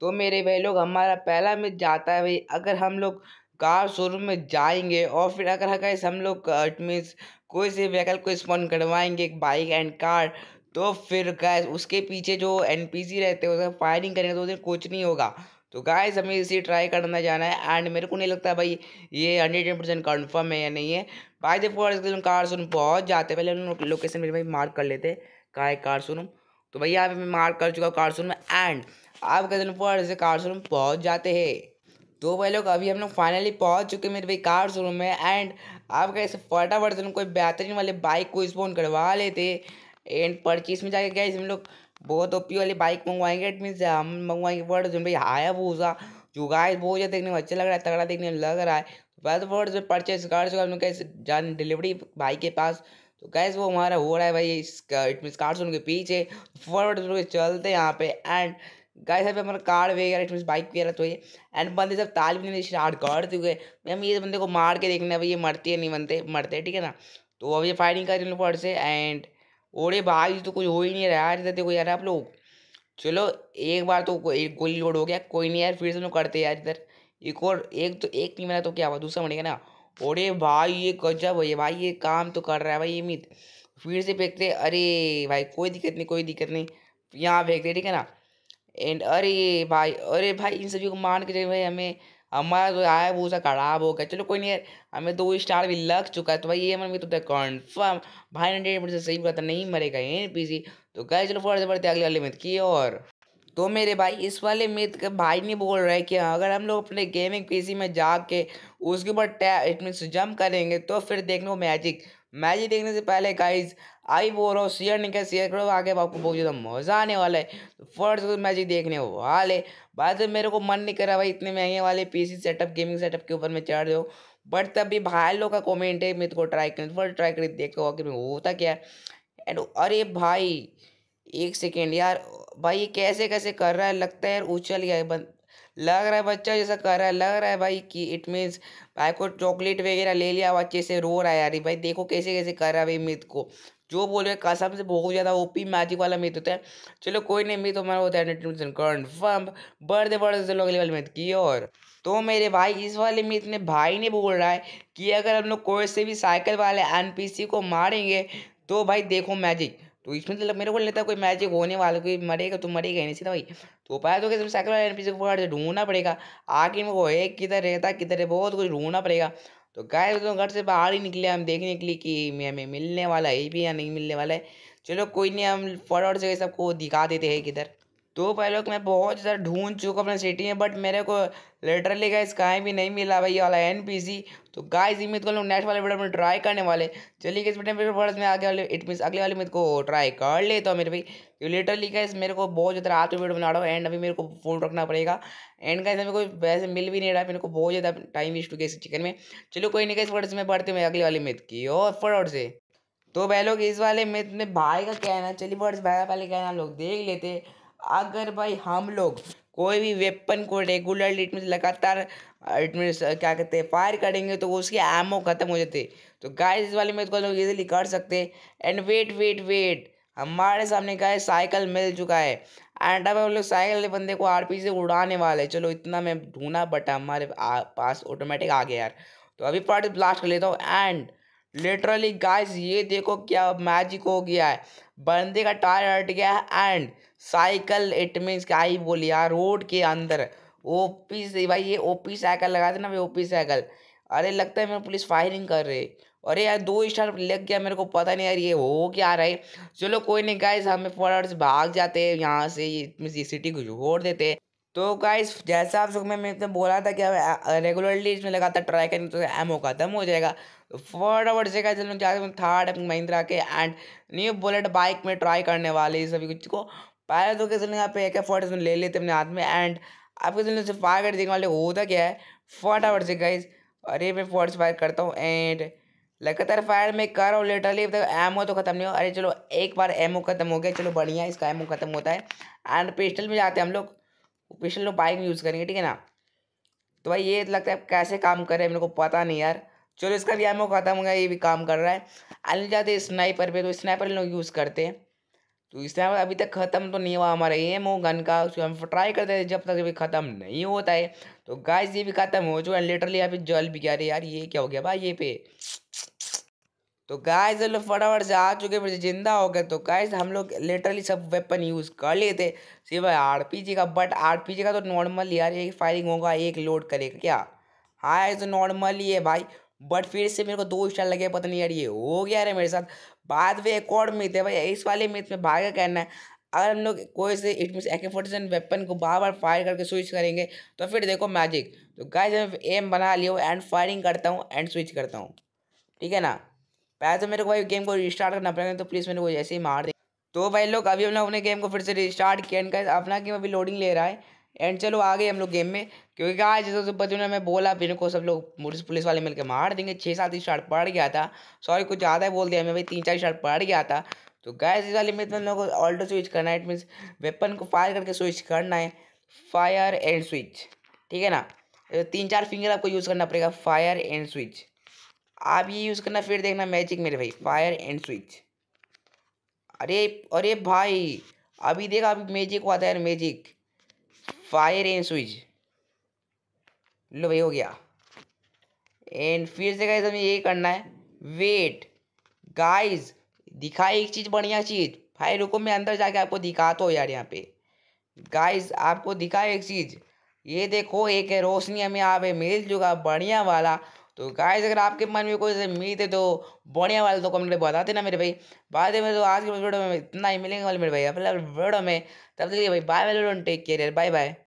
तो मेरे भाई लोग हमारा पहला मैच जाता है भाई अगर हम लोग कार शोरूम में जाएंगे और फिर अगर अगर हम लोग मीन्स कोई से व्हीकल को स्पॉन करवाएंगे एक बाइक एंड कार तो फिर गैस उसके पीछे जो एन रहते हैं उसका फायरिंग करेंगे तो उसे कुछ नहीं होगा तो गाइस हमें इसे ट्राई करना जाना है एंड मेरे को नहीं लगता भाई ये हंड्रेड टेन परसेंट कन्फर्म है या नहीं है भाई देखो और कार शोरूम पहुँच जाते पहले हम लोग लोकेशन मेरे भाई मार्क कर लेते कहा है कार शोरूम तो भैया यहाँ मैं मार्क कर चुका हूँ कार शोरूम एंड आप गजलपुर से कार शोरूम पहुँच जाते हैं तो भाई लोग अभी हम लोग फाइनली पहुंच चुके मेरे भाई कार शोरूम में एंड आप कैसे फटाफट से कोई बेहतरीन वाले बाइक को स्पॉन करवा लेते एंड परचेज में जाके गए हम लोग बहुत ओपी वाली बाइक मंगवाएंगे एट मीन हम मंगवाएंगे जो भाई हाया भूसा जो गाय बहुत ज़्यादा देखने में अच्छा लग रहा है तगड़ा देखने में लग रहा है तो पहले तो वर्ड से परचेज कार शोरूम हम कैसे जान डिलीवरी भाई के पास तो गैस वो हमारा हो रहा है भाई इस इट मीन कार शोरूम के पीछे फॉरवर्ड तो चलते यहाँ पे एंड गाइस यहाँ पे हमारा कार वगैरह इट मीन बाइक वगैरह तो ये एंड बंदे जब ताल भी नहीं स्टार्ट कर चुके हम ये बंदे को मार के देखने भाई ये मरते नहीं बनते मरते ठीक है ना तो अब ये फायरिंग कर ऊपर से एंड ओड़े भाई तो कुछ हो ही नहीं रहा है देखो यार आप लोग चलो एक बार तो एक गोली लोड हो गया कोई नहीं यार फिर से लोग करते यार इधर एक और एक तो एक नहीं मिला तो क्या हुआ दूसरा मरेगा ना ओड़े भाई ये गजब भैया भाई ये काम तो कर रहा है भाई ये मित फिर से फेंकते अरे भाई कोई दिक्कत नहीं कोई दिक्कत नहीं यहाँ फेंकते ठीक है ना एंड अरे भाई अरे भाई इन सभी को मान के चलिए भाई हमें हमारा जो तो आया वो सा खराब हो गया चलो कोई नहीं हमें दो स्टार भी लग चुका है तो भाई ये मन भी तो कन्फर्म भाई हंड्रेड परसेंट सही बात नहीं मरेगा एन पी तो गए चलो फट से बढ़ते अगले वाले में की और तो मेरे भाई इस वाले मित्र का भाई नहीं बोल रहा है कि अगर हम लोग अपने गेमिंग पीसी में जाके उसके ऊपर टैप मीन्स जंप करेंगे तो फिर देखने को मैजिक मैच ही देखने से पहले गाइज आई बोल रहा हूँ शेयर नहीं कर करो आगे आपको बहुत ज़्यादा मज़ा आने वाला है फर्स्ट तो, तो मैच ही देखने वाले बात मेरे को मन नहीं कर रहा भाई इतने महंगे वाले पीसी सेटअप गेमिंग सेटअप के ऊपर मैं चढ़ जाऊँ बट तब भी भाई लोग का कॉमेंट है मेरे को ट्राई करें फर्स्ट ट्राई करें देखो आखिर में होता क्या है एंड अरे भाई एक सेकेंड यार भाई ये कैसे कैसे कर रहा है लगता है यार उछल गया है लग रहा है बच्चा जैसा कर रहा है लग रहा है भाई कि इट मीन्स भाई को चॉकलेट वगैरह ले लिया बच्चे से रो रहा है यार भाई देखो कैसे कैसे कर रहा है भाई मित को जो बोल रहे कसम से बहुत ज़्यादा ओपी मैजिक वाला मित होता है चलो कोई नहीं मित हमारा होता है कन्फर्म बढ़ते बढ़ते चलो अगले वाले मित की और तो मेरे भाई इस वाले मित ने भाई ने बोल रहा है कि अगर हम लोग कोई से भी साइकिल वाले एन को मारेंगे तो भाई देखो मैजिक तो इसमें मतलब मेरे को लेता कोई मैजिक होने वाला कोई मरेगा तो मरेगा नहीं सीधा भाई तो पाया तो कैसे साइकिल को पी से ढूंढना पड़ेगा आखिर में वो है किधर रहता किधर है बहुत कुछ ढूंढना पड़ेगा तो गाय तो घर से बाहर ही निकले हम देखने के लिए कि हमें मिलने वाला है भी या नहीं मिलने वाला है चलो कोई नहीं हम फटाफट से सबको दिखा देते हैं किधर तो भाई लोग मैं बहुत ज़्यादा ढूंढ चुका अपने सिटी में बट मेरे को लेटरली गाइस कहीं भी नहीं मिला भाई वाला एन पी सी तो गाइस इमित को लोग नेक्स्ट वाले वीडियो में ट्राई करने वाले चलिए इस वीडियो में में आगे वाले इट मीन अगले वाले मित्र को ट्राई कर लेता हूँ मेरे भाई तो लेटरली गाइस मेरे को बहुत ज़्यादा रात में वीडियो बना रहा हूँ एंड अभी मेरे को फोन रखना पड़ेगा एंड गाइस मेरे को वैसे मिल भी नहीं रहा मेरे को बहुत ज़्यादा टाइम वेस्ट हो गया इस चिकन में चलो कोई नहीं गाइस वर्ड में बढ़ते मैं अगले वाले मित्र की और फटाफट से तो भाई लोग इस वाले में भाई का कहना चलिए बर्ड्स भाई पहले कहना लोग देख लेते अगर भाई हम लोग कोई भी वेपन को रेगुलरली इट मीन लगातार इट क्या कहते हैं फायर करेंगे तो उसके एमओ खत्म हो जाते तो गाय इस वाले में तो लोग इजीली कर सकते एंड वेट वेट वेट हमारे सामने गाय साइकिल मिल चुका है एंड अब हम लोग साइकिल वाले बंदे को आर से उड़ाने वाले चलो इतना मैं ढूंढा बट हमारे पास ऑटोमेटिक आ गया यार तो अभी पार्ट ब्लास्ट कर लेता हूँ एंड लिटरली गाइस ये देखो क्या मैजिक हो गया है बंदे का टायर हट गया है एंड साइकिल इट मीन्स क्या ही बोली यार रोड के अंदर ओपी से भाई ये ओपी साइकिल लगा था ना भाई ओपी साइकिल अरे लगता है मेरे पुलिस फायरिंग कर रही अरे यार दो स्टार लग गया मेरे को पता नहीं यार ये हो क्या रहा है चलो कोई नहीं गाइस हमें फॉरवर्ड भाग जाते हैं यहाँ से ये सिटी को छोड़ देते तो गाइस जैसा आप सब में मैंने बोला था कि अब रेगुलरली इसमें लगातार ट्राई करेंगे तो एमओ खत्म हो जाएगा तो फटाफट से गाइस हम जाते हैं थर्ड महिंद्रा के एंड न्यू बुलेट बाइक में ट्राई करने वाले सभी कुछ को पहले तो कैसे यहाँ पे एक फोर्ट ले लेते अपने हाथ में एंड आपके दिल से फायर कर देखने वाले मतलब होता क्या है फटाफट से गाइज अरे मैं फोर्ट फायर करता हूँ एंड लगातार फायर में कर रहा हूँ लेटरली अब तक एमओ तो खत्म नहीं हो अरे चलो एक बार एमओ खत्म हो गया चलो बढ़िया इसका एमओ खत्म होता है एंड पिस्टल में जाते हैं हम लोग स्पेशल लोग बाइक में यूज़ करेंगे ठीक है ना तो भाई ये लगता है कैसे काम कर रहे हैं मेरे को पता नहीं यार चलो इसका भी एमओ ख़त्म हो गया ये भी काम कर रहा है आने जाते हैं स्नाइपर पे तो स्नाइपर लोग यूज़ करते हैं तो स्नाइपर अभी तक ख़त्म तो नहीं हुआ हमारा एमओ गन का उसको हम ट्राई करते हैं जब तक अभी ख़त्म नहीं होता है तो गाइस ये भी ख़त्म हो चुका है लेटरली अभी जल भी क्या रही यार ये क्या हो गया भाई ये पे तो गाइज लोग फटाफट से आ चुके फिर जिंदा हो गए तो से हम लोग लिटरली सब वेपन यूज़ कर लेते सिर्फ आर पी जी का बट आर पी जी का तो नॉर्मल यार एक फायरिंग होगा एक लोड करेगा क्या हाँ ये तो नॉर्मल ही है भाई बट फिर से मेरे को दो स्टार लगे पता नहीं यार ये हो गया रे मेरे साथ बाद में एक और मिथ है भाई इस वाले मिथ में भाग्य कहना है अगर हम लोग कोई से इट मीन एक फोर्टी वेपन को बार बार फायर करके स्विच करेंगे तो फिर देखो मैजिक तो गाय मैं एम बना लिया एंड फायरिंग करता हूँ एंड स्विच करता हूँ ठीक है ना पहले तो मेरे को भाई गेम को रिस्टार्ट करना पड़ेगा तो प्लीज़ मेरे को जैसे ही मार दे तो भाई लोग अभी हम लोग अपने गेम को फिर से रिस्टार्ट किया का अपना गेम अभी लोडिंग ले रहा है एंड चलो आ गए हम लोग गेम में क्योंकि आज जैसे बच्चों ने मैं बोला मेरे को सब लोग पुलिस पुलिस वाले मिलकर मार देंगे छः सात स्टार्ट पड़ गया था सॉरी कुछ ज़्यादा ही बोल दिया मैं भाई तीन चार स्टार्ट पड़ गया था तो गैस इस वाले में इतना तो लोग को ऑल्टो स्विच करना है इट मीन्स वेपन को फायर करके स्विच करना है फायर एंड स्विच ठीक है ना तो तीन चार फिंगर आपको यूज़ करना पड़ेगा फायर एंड स्विच आप ये यूज़ करना फिर देखना मैजिक मेरे भाई फायर एंड स्विच अरे अरे भाई अभी देखा अभी मैजिक हुआ था यार मैजिक फायर एंड स्विच लो भाई हो गया एंड फिर से गाइज हमें ये करना है वेट गाइज दिखा एक चीज़ बढ़िया चीज़ भाई रुको मैं अंदर जाके आपको दिखाता हूँ यार यहाँ पे गाइज आपको दिखा एक चीज़ ये देखो एक है रोशनी हमें आप है मिल चुका बढ़िया वाला तो गाइस अगर आपके मन में कोई उम्मीद है तो बढ़िया वाले तो कमेंट बता देना मेरे भाई बाद में तो आज के वीडियो में इतना ही मिलेंगे वाले मेरे भाई अपने वीडियो में तब तक भाई bye take care bye bye